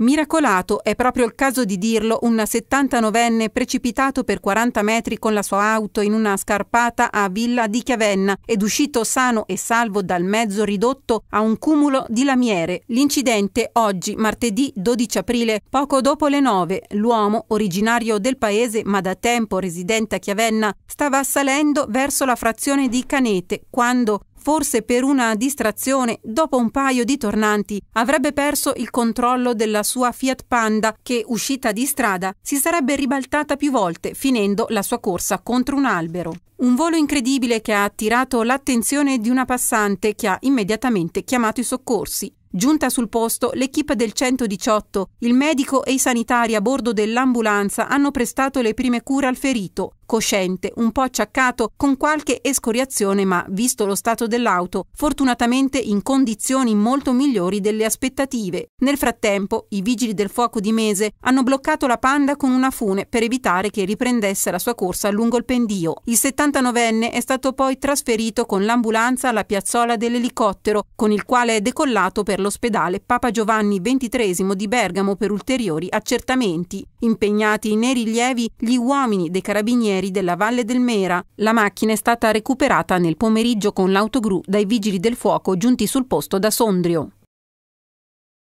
Miracolato è proprio il caso di dirlo un 79enne precipitato per 40 metri con la sua auto in una scarpata a Villa di Chiavenna ed uscito sano e salvo dal mezzo ridotto a un cumulo di lamiere. L'incidente oggi, martedì 12 aprile, poco dopo le 9, l'uomo, originario del paese ma da tempo residente a Chiavenna, stava salendo verso la frazione di Canete quando forse per una distrazione, dopo un paio di tornanti, avrebbe perso il controllo della sua Fiat Panda che, uscita di strada, si sarebbe ribaltata più volte, finendo la sua corsa contro un albero. Un volo incredibile che ha attirato l'attenzione di una passante che ha immediatamente chiamato i soccorsi. Giunta sul posto, l'equipe del 118, il medico e i sanitari a bordo dell'ambulanza hanno prestato le prime cure al ferito, cosciente, un po' acciaccato, con qualche escoriazione, ma visto lo stato dell'auto, fortunatamente in condizioni molto migliori delle aspettative. Nel frattempo, i vigili del fuoco di Mese hanno bloccato la panda con una fune per evitare che riprendesse la sua corsa lungo il pendio. Il 79enne è stato poi trasferito con l'ambulanza alla piazzola dell'elicottero, con il quale è decollato per l'ospedale Papa Giovanni XXIII di Bergamo per ulteriori accertamenti. Impegnati nei rilievi gli uomini dei carabinieri della Valle del Mera. La macchina è stata recuperata nel pomeriggio con l'autogru dai vigili del fuoco giunti sul posto da Sondrio.